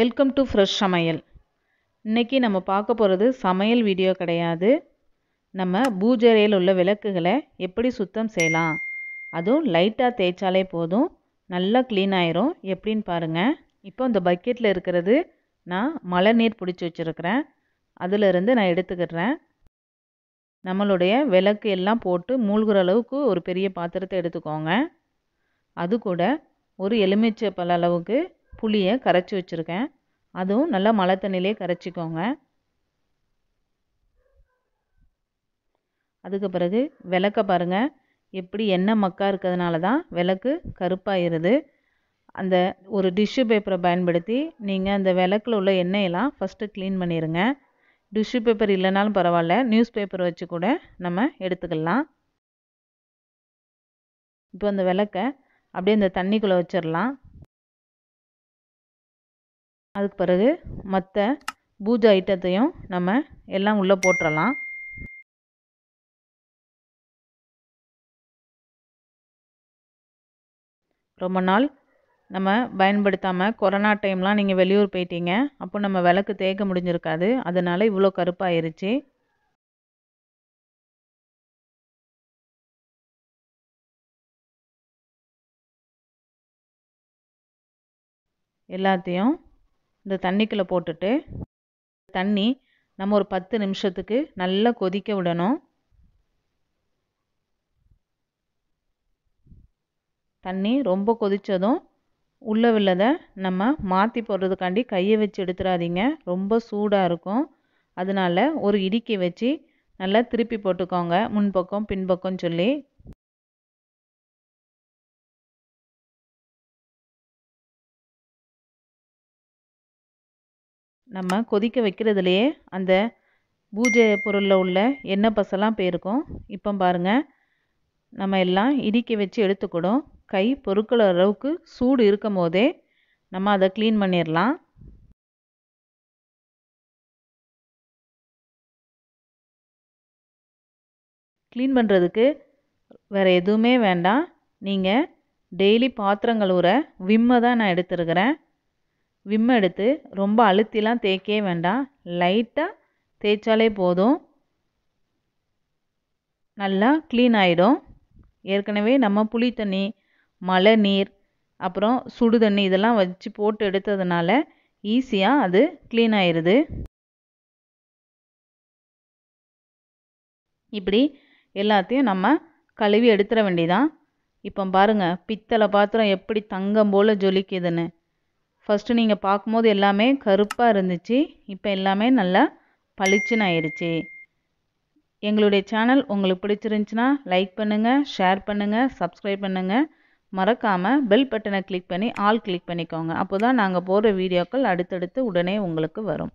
welcome to fresh சமையல் இன்றைக்கி நம்ம பார்க்க போகிறது சமையல் வீடியோ கிடையாது நம்ம பூஜரையில் உள்ள விளக்குகளை எப்படி சுத்தம் செய்யலாம் அதுவும் லைட்டாக தேய்ச்சாலே போதும் நல்லா க்ளீன் ஆயிரும் எப்படின்னு பாருங்கள் இப்போ இந்த பக்கெட்டில் இருக்கிறது நான் மழை நீர் பிடிச்சி வச்சுருக்கிறேன் அதிலிருந்து நான் எடுத்துக்கிறேன் நம்மளுடைய விளக்கு எல்லாம் போட்டு மூழ்கிற அளவுக்கு ஒரு பெரிய பாத்திரத்தை எடுத்துக்கோங்க அது கூட ஒரு எலுமிச்சை பழ அளவுக்கு புளியை கரைச்சி வச்சுருக்கேன் அதுவும் நல்லா மழை தண்ணியிலே கரைச்சிக்கோங்க அதுக்கு பிறகு விளக்க பாருங்கள் எப்படி எண்ணெய் மக்கா இருக்கிறதுனால தான் விளக்கு கருப்பாயிருது அந்த ஒரு டிஷ்யூ பேப்பரை பயன்படுத்தி நீங்கள் அந்த விளக்கில் உள்ள எண்ணெயெல்லாம் ஃபஸ்ட்டு க்ளீன் பண்ணிடுங்க டிஷ்யூ பேப்பர் இல்லைனாலும் பரவாயில்ல நியூஸ் பேப்பர் வச்சு கூட நம்ம எடுத்துக்கலாம் இப்போ அந்த விளக்க அப்படியே அந்த தண்ணிக்குள்ளே வச்சிடலாம் அதுக்கு பிறகு மற்ற பூஜை ஐட்டத்தையும் நம்ம எல்லாம் உள்ளே போட்டுடலாம் ரொம்ப நாள் நம்ம பயன்படுத்தாமல் கொரோனா டைம்லாம் நீங்கள் வெளியூர் போயிட்டீங்க அப்போ நம்ம விளக்கு தேக்க முடிஞ்சிருக்காது அதனால் இவ்வளோ கருப்பாயிருச்சு எல்லாத்தையும் இந்த தண்ணிக்குள்ளே போட்டுட்டு தண்ணி நம்ம ஒரு பத்து நிமிஷத்துக்கு நல்லா கொதிக்க விடணும் தண்ணி ரொம்ப கொதித்ததும் உள்ளே உள்ளதை நம்ம மாற்றி போடுறதுக்காண்டி கையை வச்சு எடுத்துடாதீங்க ரொம்ப சூடாக இருக்கும் அதனால ஒரு இடுக்கி வச்சு நல்லா திருப்பி போட்டுக்கோங்க முன்பக்கம் பின்பக்கம் சொல்லி நம்ம கொதிக்க வைக்கிறதுலையே அந்த பூஜை பொருளில் உள்ள எண்ணெய் பசலாம் போயிருக்கும் இப்போ பாருங்கள் நம்ம எல்லாம் இடிக்க வச்சு எடுத்துக்கூடும் கை பொருட்கள் அளவுக்கு சூடு இருக்கும் போதே நம்ம அதை க்ளீன் பண்ணிடலாம் க்ளீன் பண்ணுறதுக்கு வேறு எதுவுமே வேண்டாம் நீங்கள் டெய்லி பாத்திரங்கள் ஊற விம்மை தான் நான் எடுத்துருக்கிறேன் விம் எடுத்து ரொம்ப அழுத்திலாம் தேய்க்கவே வேண்டாம் லைட்டாக தேய்ச்சாலே போதும் நல்லா க்ளீன் ஆகிடும் ஏற்கனவே நம்ம புளி தண்ணி மழை நீர் அப்புறம் சுடு தண்ணி இதெல்லாம் வச்சு போட்டு எடுத்ததுனால ஈஸியாக அது க்ளீன் ஆயிடுது இப்படி எல்லாத்தையும் நம்ம கழுவி எடுத்துட வேண்டியதான் இப்போ பாருங்கள் பித்தளை பாத்திரம் எப்படி தங்கம் போல் ஜொலிக்குதுன்னு ஃபஸ்ட்டு நீங்கள் பார்க்கும்போது எல்லாமே கருப்பாக இருந்துச்சு இப்போ எல்லாமே நல்லா பளிச்சுன்னு ஆயிடுச்சு எங்களுடைய சேனல் உங்களுக்கு பிடிச்சிருந்துச்சுன்னா லைக் பண்ணுங்கள் ஷேர் பண்ணுங்கள் சப்ஸ்கிரைப் பண்ணுங்கள் மறக்காமல் பெல் பட்டனை கிளிக் பண்ணி ஆல் கிளிக் பண்ணிக்கோங்க அப்போ தான் நாங்கள் போடுற வீடியோக்கள் அடுத்தடுத்து உடனே உங்களுக்கு வரும்